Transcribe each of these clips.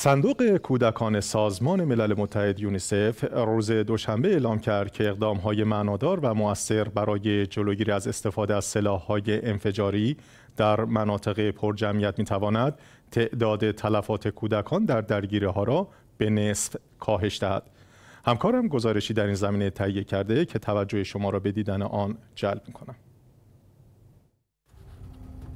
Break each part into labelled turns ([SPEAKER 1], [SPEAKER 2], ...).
[SPEAKER 1] صندوق کودکان سازمان ملل متحد یونیسف روز دوشنبه اعلام کرد که اقدامهای معنادار و موثر برای جلوگیری از استفاده از سلاح‌های انفجاری در مناطق پرجمعیت می‌تواند تعداد تلفات کودکان در درگیری‌ها را به نصف کاهش دهد. همکارم گزارشی در این زمینه تهیه کرده که توجه شما را به دیدن آن جلب می‌کنم.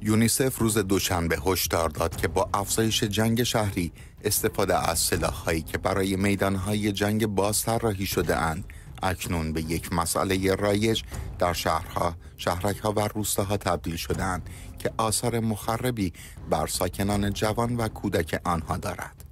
[SPEAKER 2] یونیسف روز دوشنبه هشدار داد که با افزایش جنگ شهری استفاده از سلاحهایی که برای میدانهای جنگ باز طراحی شده اند اکنون به یک مسئله رایج در شهرها، شهرکها و روستاها تبدیل شدهاند که آثار مخربی بر ساکنان جوان و کودک آنها دارد.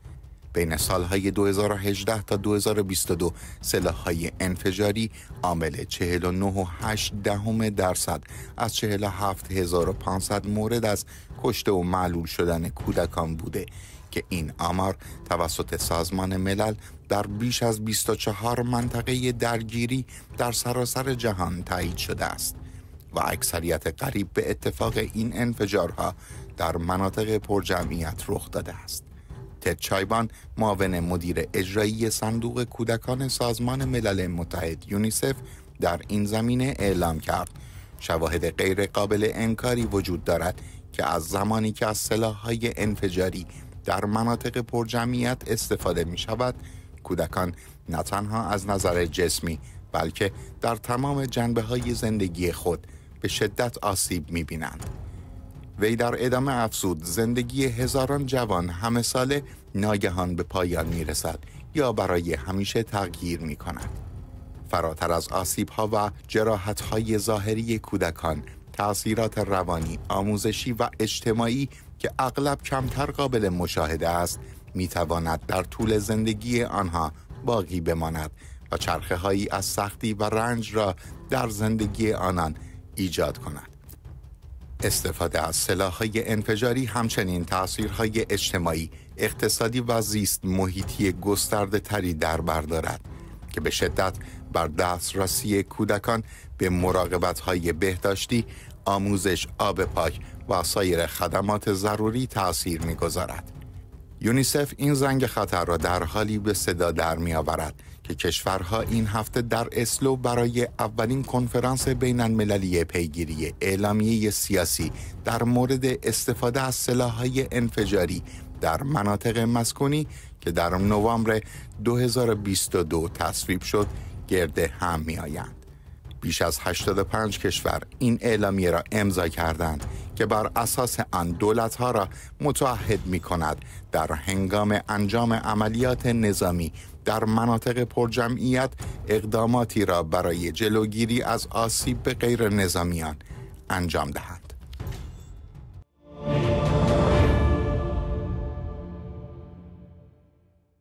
[SPEAKER 2] بین سالهای 2018 تا 2022 سلاحهای انفجاری عامل 49.8 دهم درصد از 47500 مورد از کشته و معلول شدن کودکان بوده که این آمار توسط سازمان ملل در بیش از 24 منطقه درگیری در سراسر جهان تایید شده است و اکثریت قریب به اتفاق این انفجارها در مناطق پرجمعیت رخ داده است. تد چایبان معاون مدیر اجرایی صندوق کودکان سازمان ملل متحد یونیسف در این زمینه اعلام کرد شواهد قابل انکاری وجود دارد که از زمانی که از سلاح‌های انفجاری در مناطق پرجمعیت استفاده می شود کودکان نه تنها از نظر جسمی بلکه در تمام جنبه های زندگی خود به شدت آسیب می بینند. وی در ادامه افزود زندگی هزاران جوان همه ساله ناگهان به پایان می رسد یا برای همیشه تغییر می کند. فراتر از آسیب ها و جراحت های ظاهری کودکان، تأثیرات روانی، آموزشی و اجتماعی که اغلب کمتر قابل مشاهده است، می تواند در طول زندگی آنها باقی بماند و چرخه هایی از سختی و رنج را در زندگی آنان ایجاد کند. استفاده از سلاحهای انفجاری همچنین تأثیرهای اجتماعی، اقتصادی و زیست محیطی گسترده تری در بر که به شدت بر دسترسی کودکان به مراقبت‌های بهداشتی، آموزش، آب پاک و سایر خدمات ضروری تأثیر می‌گذارد. یونیسف این زنگ خطر را در حالی به صدا در می آورد که کشورها این هفته در اسلو برای اولین کنفرانس بین المللی پیگیری اعلامیه سیاسی در مورد استفاده از سلاحهای انفجاری در مناطق مسکونی که در نوامبر 2022 تصویب شد گرده هم می آیند. بیش از 85 کشور این اعلامیه را امضا کردند که بر اساس آن ها را متعهد می کند در هنگام انجام عملیات نظامی در مناطق پرجمعیت اقداماتی را برای جلوگیری از آسیب به غیر نظامیان انجام دهند.